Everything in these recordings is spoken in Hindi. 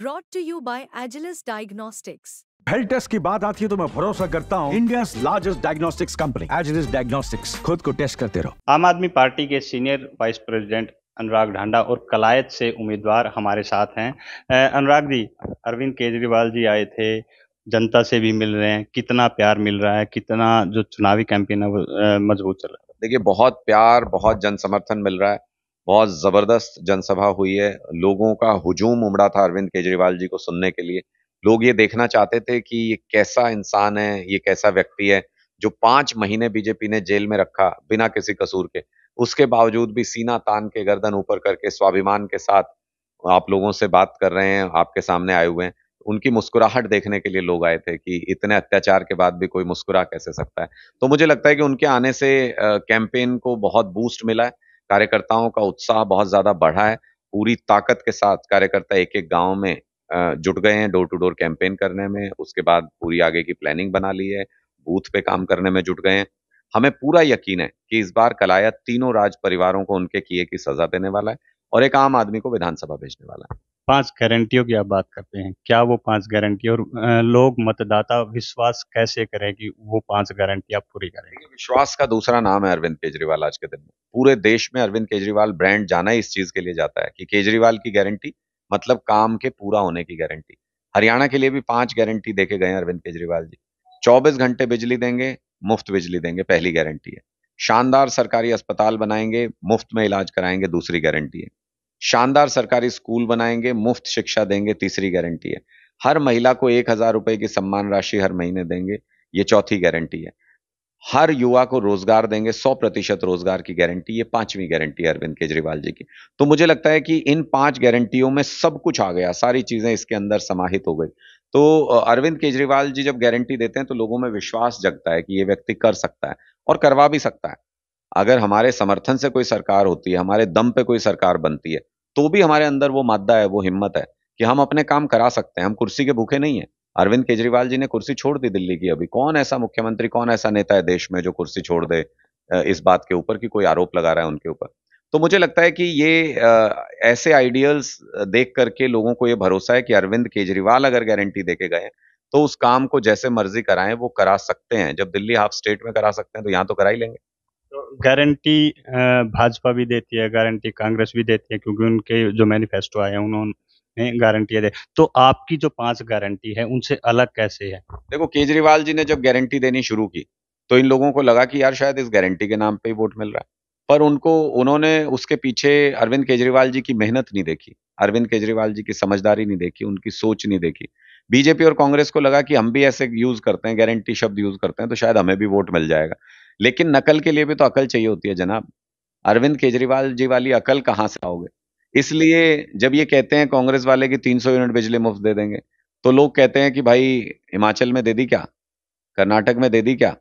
broad to you by Agilus Diagnostics health test की बात आती है तो मैं भरोसा करता हूँ India largest diagnostics company Agilus Diagnostics खुद को टेस्ट करते रहो आम आदमी पार्टी के senior vice president Anurag Dhanda और कलायत से उम्मीदवार हमारे साथ हैं अनुराग जी अरविंद केजरीवाल जी आए थे जनता से भी मिल रहे हैं कितना प्यार मिल रहा है कितना जो चुनावी कैंपेन है वो मजबूत चल रहा है देखिए बहुत प्यार बहुत जन समर्थन मिल रहा है बहुत ज़बरदस्त जनसभा हुई है लोगों का हुजूम उमड़ा था अरविंद केजरीवाल जी को सुनने के लिए लोग ये देखना चाहते थे कि ये कैसा इंसान है ये कैसा व्यक्ति है जो पांच महीने बीजेपी ने जेल में रखा बिना किसी कसूर के उसके बावजूद भी सीना तान के गर्दन ऊपर करके स्वाभिमान के साथ आप लोगों से बात कर रहे हैं आपके सामने आए हुए हैं उनकी मुस्कुराहट देखने के लिए लोग आए थे कि इतने अत्याचार के बाद भी कोई मुस्कुरा कैसे सकता है तो मुझे लगता है कि उनके आने से कैंपेन को बहुत बूस्ट मिला है कार्यकर्ताओं का उत्साह बहुत ज्यादा बढ़ा है पूरी ताकत के साथ कार्यकर्ता एक एक गांव में जुट गए हैं डोर टू डोर कैंपेन करने में उसके बाद पूरी आगे की प्लानिंग बना ली है बूथ पे काम करने में जुट गए हैं हमें पूरा यकीन है कि इस बार कलाया तीनों राज परिवारों को उनके किए की सजा देने वाला है और एक आम आदमी को विधानसभा भेजने वाला है पांच गारंटियों की आप बात करते हैं क्या वो पांच गारंटी और लोग मतदाता विश्वास कैसे करें कि वो पांच गारंटी आप पूरी करेंगे विश्वास का दूसरा नाम है अरविंद केजरीवाल आज के दिन में पूरे देश में अरविंद केजरीवाल ब्रांड जाना इस चीज के लिए जाता है कि केजरीवाल की गारंटी मतलब काम के पूरा होने की गारंटी हरियाणा के लिए भी पांच गारंटी देके गए अरविंद केजरीवाल जी चौबीस घंटे बिजली देंगे मुफ्त बिजली देंगे पहली गारंटी है शानदार सरकारी अस्पताल बनाएंगे मुफ्त में इलाज कराएंगे दूसरी गारंटी है शानदार सरकारी स्कूल बनाएंगे मुफ्त शिक्षा देंगे तीसरी गारंटी है हर महिला को एक हजार रुपए की सम्मान राशि हर महीने देंगे ये चौथी गारंटी है हर युवा को रोजगार देंगे सौ प्रतिशत रोजगार की गारंटी ये पांचवी गारंटी है अरविंद केजरीवाल जी की तो मुझे लगता है कि इन पांच गारंटियों में सब कुछ आ गया सारी चीजें इसके अंदर समाहित हो गई तो अरविंद केजरीवाल जी जब गारंटी देते हैं तो लोगों में विश्वास जगता है कि ये व्यक्ति कर सकता है और करवा भी सकता है अगर हमारे समर्थन से कोई सरकार होती है हमारे दम पे कोई सरकार बनती है तो भी हमारे अंदर वो मादा है वो हिम्मत है कि हम अपने काम करा सकते हैं हम कुर्सी के भूखे नहीं है अरविंद केजरीवाल जी ने कुर्सी छोड़ दी दिल्ली की अभी कौन ऐसा मुख्यमंत्री कौन ऐसा नेता है देश में जो कुर्सी छोड़ दे इस बात के ऊपर कि कोई आरोप लगा रहा है उनके ऊपर तो मुझे लगता है कि ये ऐसे आइडियल्स देख करके लोगों को ये भरोसा है कि अरविंद केजरीवाल अगर गारंटी देके गए तो उस काम को जैसे मर्जी कराएं वो करा सकते हैं जब दिल्ली हाफ स्टेट में करा सकते हैं तो यहाँ तो करा ही लेंगे तो गारंटी भाजपा भी देती है गारंटी कांग्रेस भी देती है क्योंकि उनके जो मैनिफेस्टो आए उन्होंने गारंटियां दे तो आपकी जो पांच गारंटी है उनसे अलग कैसे है देखो केजरीवाल जी ने जब गारंटी देनी शुरू की तो इन लोगों को लगा कि यार शायद इस गारंटी के नाम पे ही वोट मिल रहा है पर उनको उन्होंने उसके पीछे अरविंद केजरीवाल जी की मेहनत नहीं देखी अरविंद केजरीवाल जी की समझदारी नहीं देखी उनकी सोच नहीं देखी बीजेपी और कांग्रेस को लगा कि हम भी ऐसे यूज करते हैं गारंटी शब्द यूज करते हैं तो शायद हमें भी वोट मिल जाएगा लेकिन नकल के लिए भी तो अकल चाहिए होती है जनाब अरविंद केजरीवाल जी वाली अकल कहाँ से आओगे इसलिए जब ये कहते हैं कांग्रेस वाले की 300 यूनिट बिजली मुफ्त दे देंगे तो लोग कहते हैं कि भाई हिमाचल में दे दी क्या कर्नाटक में दे दी क्या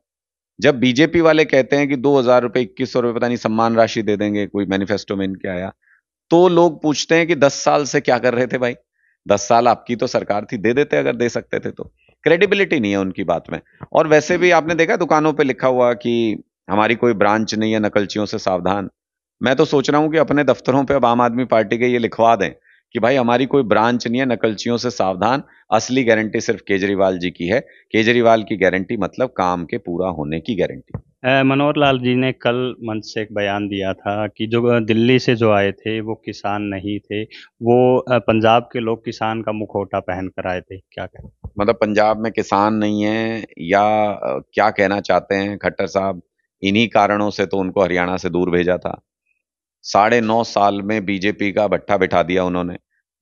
जब बीजेपी वाले कहते हैं कि दो हजार रुपये इक्कीस सौ रुपये पता नहीं सम्मान राशि दे देंगे कोई मैनिफेस्टो में इनके आया तो लोग पूछते हैं कि दस साल से क्या कर रहे थे भाई दस साल आपकी तो सरकार थी दे देते अगर दे सकते थे तो क्रेडिबिलिटी नहीं है उनकी बात में और वैसे भी आपने देखा दुकानों पे लिखा हुआ कि हमारी कोई ब्रांच नहीं है नकलचियों से सावधान मैं तो सोच रहा हूँ कि अपने दफ्तरों पे अब आम आदमी पार्टी के ये लिखवा दें कि भाई हमारी कोई ब्रांच नहीं है नकलचियों से सावधान असली गारंटी सिर्फ केजरीवाल जी की है केजरीवाल की गारंटी मतलब काम के पूरा होने की गारंटी मनोहर लाल जी ने कल मंच से एक बयान दिया था कि जो दिल्ली से जो आए थे वो किसान नहीं थे वो पंजाब के लोग किसान का मुखौटा पहन कर आए थे क्या कहते मतलब पंजाब में किसान नहीं है या क्या कहना चाहते हैं खट्टर साहब इन्हीं कारणों से तो उनको हरियाणा से दूर भेजा था साढ़े नौ साल में बीजेपी का भट्टा बिठा दिया उन्होंने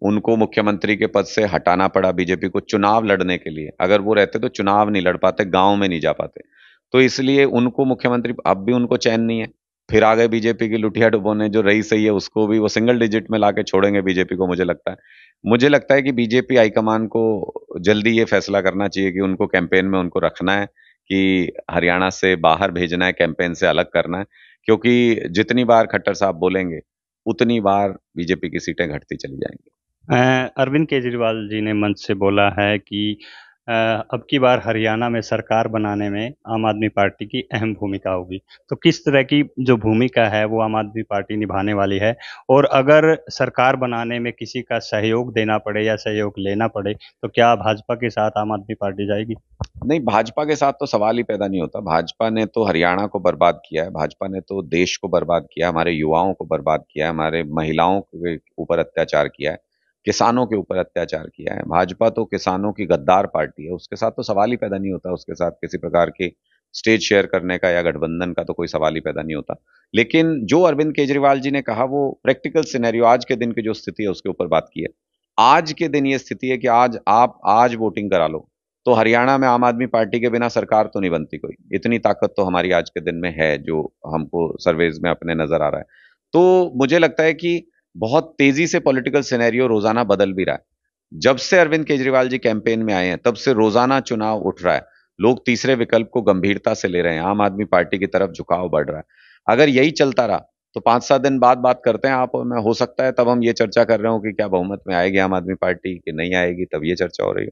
उनको मुख्यमंत्री के पद से हटाना पड़ा बीजेपी को चुनाव लड़ने के लिए अगर वो रहते तो चुनाव नहीं लड़ पाते गांव में नहीं जा पाते तो इसलिए उनको मुख्यमंत्री अब भी उनको चैन नहीं है फिर आ गए बीजेपी की लुटिया डुबोने जो रही सही है उसको भी वो सिंगल डिजिट में ला छोड़ेंगे बीजेपी को मुझे लगता है मुझे लगता है कि बीजेपी हाईकमान को जल्दी ये फैसला करना चाहिए कि उनको कैंपेन में उनको रखना है कि हरियाणा से बाहर भेजना है कैंपेन से अलग करना है क्योंकि जितनी बार खट्टर साहब बोलेंगे उतनी बार बीजेपी की सीटें घटती चली जाएंगी अरविंद केजरीवाल जी ने मंच से बोला है कि अब की बार हरियाणा में सरकार बनाने में आम आदमी पार्टी की अहम भूमिका होगी तो किस तरह की जो भूमिका है वो आम आदमी पार्टी निभाने वाली है और अगर सरकार बनाने में किसी का सहयोग देना पड़े या सहयोग लेना पड़े तो क्या भाजपा के साथ आम आदमी पार्टी जाएगी नहीं भाजपा के साथ तो सवाल ही पैदा नहीं होता भाजपा ने तो हरियाणा को बर्बाद किया है भाजपा ने तो देश को बर्बाद किया हमारे युवाओं को बर्बाद किया है हमारे महिलाओं के ऊपर अत्याचार किया है किसानों के ऊपर अत्याचार किया है भाजपा तो किसानों की गद्दार पार्टी है उसके साथ तो सवाल ही पैदा नहीं होता उसके साथ किसी प्रकार के स्टेज शेयर करने का या गठबंधन का तो कोई सवाल ही पैदा नहीं होता लेकिन जो अरविंद केजरीवाल जी ने कहा वो प्रैक्टिकल सिनेरियो आज के दिन की जो स्थिति है उसके ऊपर बात की है आज के दिन ये स्थिति है कि आज आप आज वोटिंग करा लो तो हरियाणा में आम आदमी पार्टी के बिना सरकार तो नहीं बनती कोई इतनी ताकत तो हमारी आज के दिन में है जो हमको सर्वेज में अपने नजर आ रहा है तो मुझे लगता है कि बहुत तेजी से पॉलिटिकल सिनेरियो रोजाना बदल भी रहा है जब से अरविंद केजरीवाल जी कैंपेन में आए हैं तब से रोजाना चुनाव उठ रहा है लोग तीसरे विकल्प को गंभीरता से ले रहे हैं आम आदमी पार्टी की तरफ झुकाव बढ़ रहा है अगर यही चलता रहा तो पांच सात दिन बाद बात करते हैं आप मैं हो सकता है तब हम ये चर्चा कर रहे हो कि क्या बहुमत में आएगी आम आदमी पार्टी कि नहीं आएगी तब ये चर्चा हो रही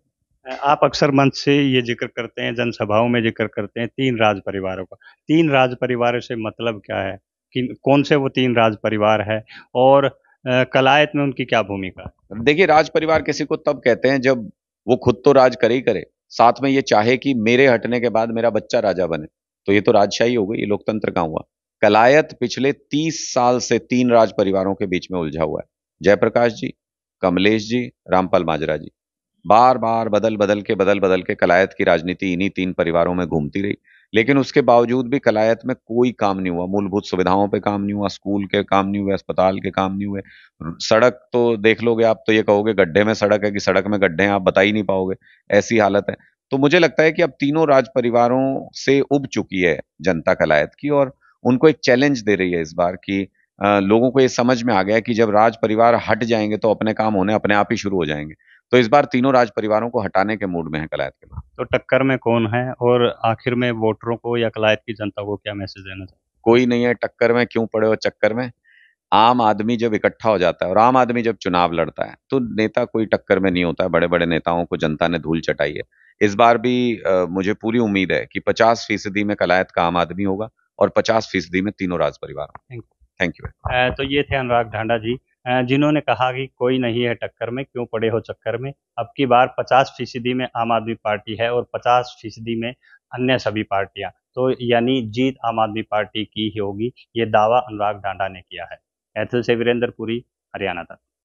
है आप अक्सर मंच से ये जिक्र करते हैं जनसभाओं में जिक्र करते हैं तीन राज परिवारों का तीन राज परिवार से मतलब क्या है कि कौन से वो तीन राज परिवार है और कलायत में उनकी क्या भूमिका देखिए राज परिवार किसी को तब कहते हैं जब वो खुद तो राज करे ही करे साथ में ये चाहे कि मेरे हटने के बाद मेरा बच्चा राजा बने तो ये तो राजशाही हो गई ये लोकतंत्र का हुआ कलायत पिछले तीस साल से तीन राज परिवारों के बीच में उलझा हुआ है जयप्रकाश जी कमलेश जी रामपाल माजरा जी बार बार बदल बदल के बदल बदल के कलायत की राजनीति इन्हीं तीन परिवारों में घूमती रही लेकिन उसके बावजूद भी कलायत में कोई काम नहीं हुआ मूलभूत सुविधाओं पे काम नहीं हुआ स्कूल के काम नहीं हुए अस्पताल के काम नहीं हुए सड़क तो देख लोगे आप तो ये कहोगे गड्ढे में सड़क है कि सड़क में गड्ढे हैं आप बता ही नहीं पाओगे ऐसी हालत है तो मुझे लगता है कि अब तीनों राज परिवारों से उब चुकी है जनता कलायत की और उनको एक चैलेंज दे रही है इस बार की लोगों को ये समझ में आ गया कि जब राज परिवार हट जाएंगे तो अपने काम होने अपने आप ही शुरू हो जाएंगे तो इस बार तीनों राज परिवारों को हटाने के मूड में है कलायत के बाद तो टक्कर में कौन है और आखिर में वोटरों को या कलायत की जनता को क्या मैसेज देना चाहिए कोई नहीं है टक्कर में क्यों पड़े हो चक्कर में आम आदमी जब इकट्ठा हो जाता है और आम आदमी जब चुनाव लड़ता है तो नेता कोई टक्कर में नहीं होता है बड़े बड़े नेताओं को जनता ने धूल चटाई है इस बार भी आ, मुझे पूरी उम्मीद है कि पचास फीसदी में कलायत का आम आदमी होगा और पचास फीसदी में तीनों राज परिवार थैंक यू तो ये थे अनुराग ढांडा जी जिन्होंने कहा कि कोई नहीं है टक्कर में क्यों पड़े हो चक्कर में अब की बार 50 फीसदी में आम आदमी पार्टी है और 50 फीसदी में अन्य सभी पार्टियां तो यानी जीत आम आदमी पार्टी की ही होगी ये दावा अनुराग डांडा ने किया है एथल से वीरेंद्र पुरी हरियाणा तक